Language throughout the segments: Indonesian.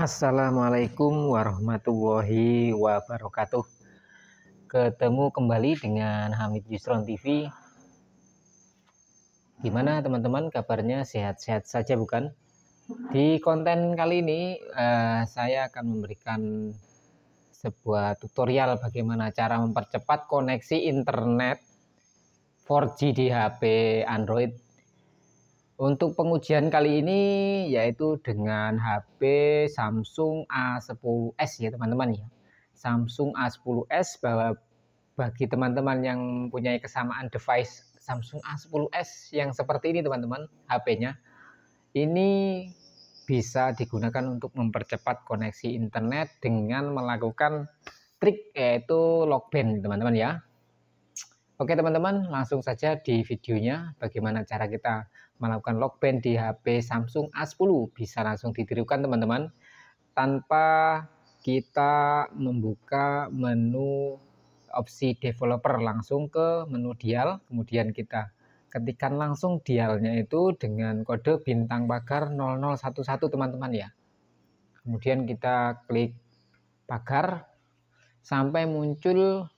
Assalamualaikum warahmatullahi wabarakatuh. Ketemu kembali dengan Hamid Yusron TV. Gimana teman-teman kabarnya sehat-sehat saja bukan? Di konten kali ini uh, saya akan memberikan sebuah tutorial bagaimana cara mempercepat koneksi internet 4G di HP Android untuk pengujian kali ini yaitu dengan HP Samsung A10s ya teman-teman ya. Samsung A10s bahwa bagi teman-teman yang punya kesamaan device Samsung A10s yang seperti ini teman-teman HP-nya ini bisa digunakan untuk mempercepat koneksi internet dengan melakukan trik yaitu lockband teman-teman ya. Oke teman-teman langsung saja di videonya bagaimana cara kita melakukan lock band di HP Samsung A10 bisa langsung ditirukan teman-teman tanpa kita membuka menu opsi developer langsung ke menu dial kemudian kita ketikan langsung dialnya itu dengan kode bintang pagar 0011 teman-teman ya kemudian kita klik pagar sampai muncul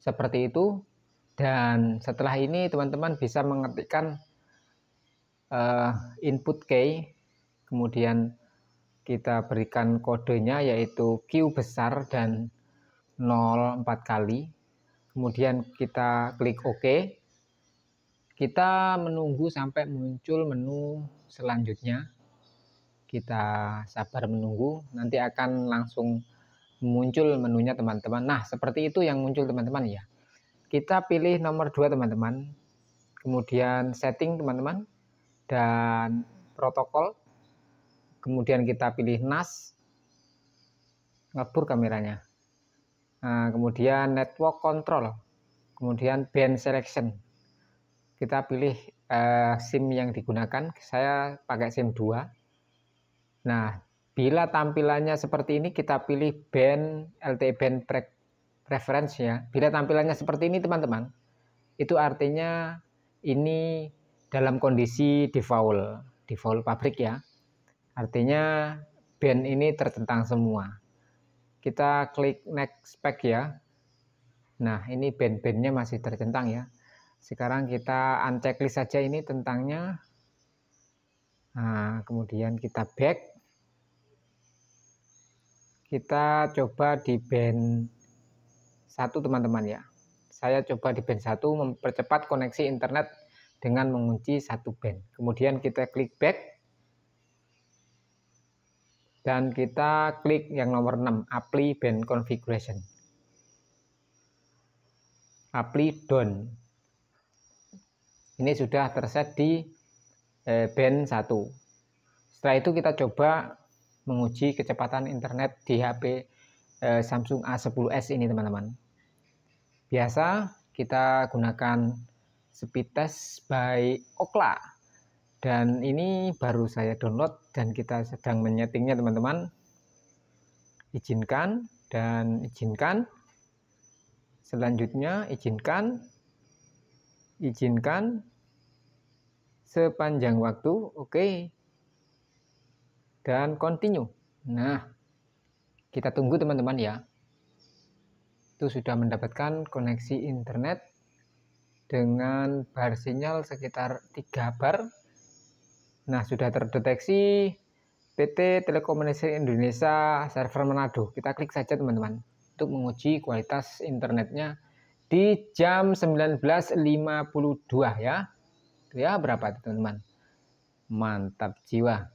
seperti itu dan setelah ini teman-teman bisa mengetikkan uh, input key kemudian kita berikan kodenya yaitu Q besar dan 0 4 kali kemudian kita klik OK kita menunggu sampai muncul menu selanjutnya kita sabar menunggu nanti akan langsung muncul menunya teman-teman nah seperti itu yang muncul teman-teman ya kita pilih nomor dua teman-teman kemudian setting teman-teman dan protokol. Kemudian kita pilih NAS, ngebur kameranya. Nah, kemudian network control, kemudian band selection. Kita pilih eh, SIM yang digunakan. Saya pakai SIM 2. Nah, bila tampilannya seperti ini kita pilih band LTE band pre reference ya. Bila tampilannya seperti ini teman-teman, itu artinya ini dalam kondisi default, default pabrik ya. Artinya band ini tertentang semua. Kita klik next spec ya. Nah, ini band-bandnya masih tercentang ya. Sekarang kita uncheck list saja ini tentangnya. Nah, kemudian kita back. Kita coba di band satu teman-teman ya. Saya coba di band satu mempercepat koneksi internet dengan mengunci satu band. Kemudian kita klik back dan kita klik yang nomor 6, apply band configuration. Apply done. Ini sudah terset di eh, band 1. Setelah itu kita coba menguji kecepatan internet di HP eh, Samsung A10s ini teman-teman. Biasa kita gunakan speed test by Okla. Dan ini baru saya download dan kita sedang menyetingnya teman-teman. Izinkan dan izinkan. Selanjutnya izinkan. Izinkan sepanjang waktu. Oke. Okay. Dan continue. Nah, kita tunggu teman-teman ya. Itu sudah mendapatkan koneksi internet dengan bar sinyal sekitar 3 bar. Nah, sudah terdeteksi PT Telekomunikasi Indonesia server Manado. Kita klik saja teman-teman untuk menguji kualitas internetnya di jam 19.52 ya. ya berapa teman-teman? Mantap jiwa.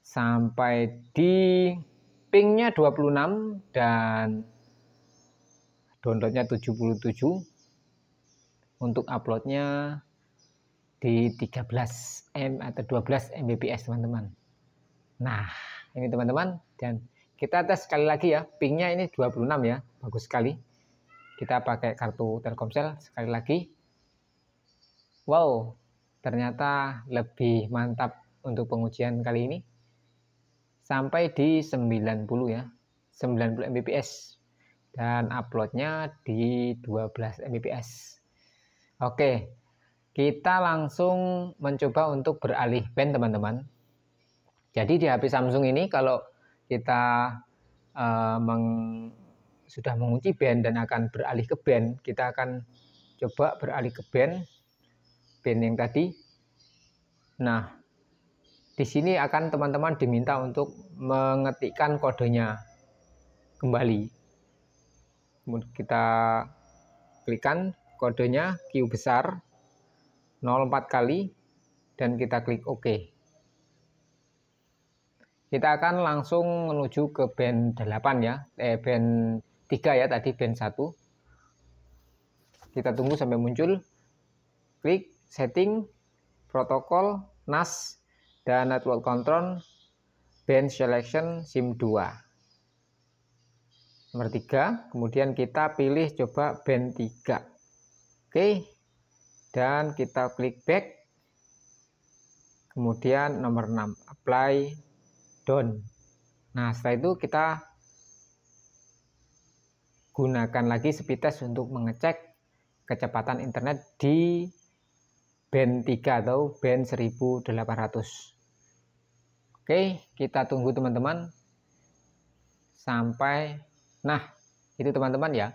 Sampai di pingnya 26 dan downloadnya 77 untuk uploadnya di 13M atau 12 Mbps teman-teman. Nah, ini teman-teman dan kita tes sekali lagi ya, pingnya ini 26 ya, bagus sekali. Kita pakai kartu Telkomsel sekali lagi. Wow, ternyata lebih mantap untuk pengujian kali ini. Sampai di 90 ya, 90 Mbps dan uploadnya di 12 Mbps. Oke, kita langsung mencoba untuk beralih band teman-teman. Jadi di HP Samsung ini kalau kita uh, meng, sudah mengunci band dan akan beralih ke band, kita akan coba beralih ke band band yang tadi. Nah, di sini akan teman-teman diminta untuk mengetikkan kodenya kembali. Kita klikkan kodenya Q besar 04 kali dan kita klik OK. Kita akan langsung menuju ke band 8 ya, eh band 3 ya tadi band 1. Kita tunggu sampai muncul. Klik setting, protokol, NAS, dan network control, band selection SIM 2. Nomor 3, kemudian kita pilih coba band 3. Oke. Dan kita klik back. Kemudian nomor 6, apply done. Nah, setelah itu kita gunakan lagi speed test untuk mengecek kecepatan internet di band 3 atau band 1800. Oke, kita tunggu teman-teman sampai nah, itu teman-teman ya.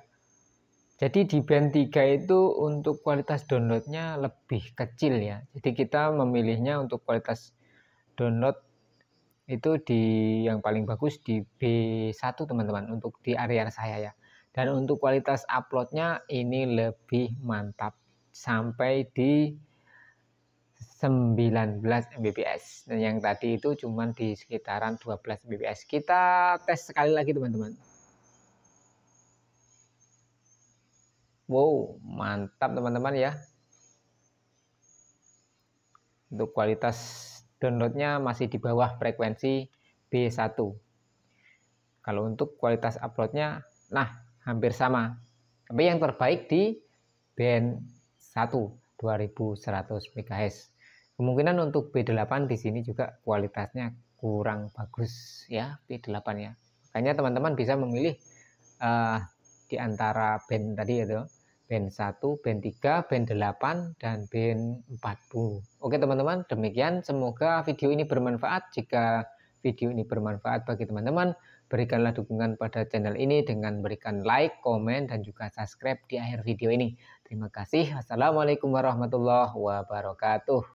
Jadi di band 3 itu untuk kualitas downloadnya lebih kecil ya. Jadi kita memilihnya untuk kualitas download itu di yang paling bagus di B1 teman-teman untuk di area saya ya. Dan untuk kualitas uploadnya ini lebih mantap sampai di 19 Mbps. Dan yang tadi itu cuma di sekitaran 12 Mbps. Kita tes sekali lagi teman-teman. Wow, mantap teman-teman ya. Untuk kualitas downloadnya masih di bawah frekuensi B1. Kalau untuk kualitas uploadnya, nah hampir sama. Tapi yang terbaik di band 1 2100 MHz. Kemungkinan untuk B8 di sini juga kualitasnya kurang bagus ya B8 ya. Makanya teman-teman bisa memilih uh, di antara band tadi ya tuh band 1, band 3, band 8, dan band 40. Oke teman-teman, demikian. Semoga video ini bermanfaat. Jika video ini bermanfaat bagi teman-teman, berikanlah dukungan pada channel ini dengan berikan like, komen, dan juga subscribe di akhir video ini. Terima kasih. Assalamualaikum warahmatullahi wabarakatuh.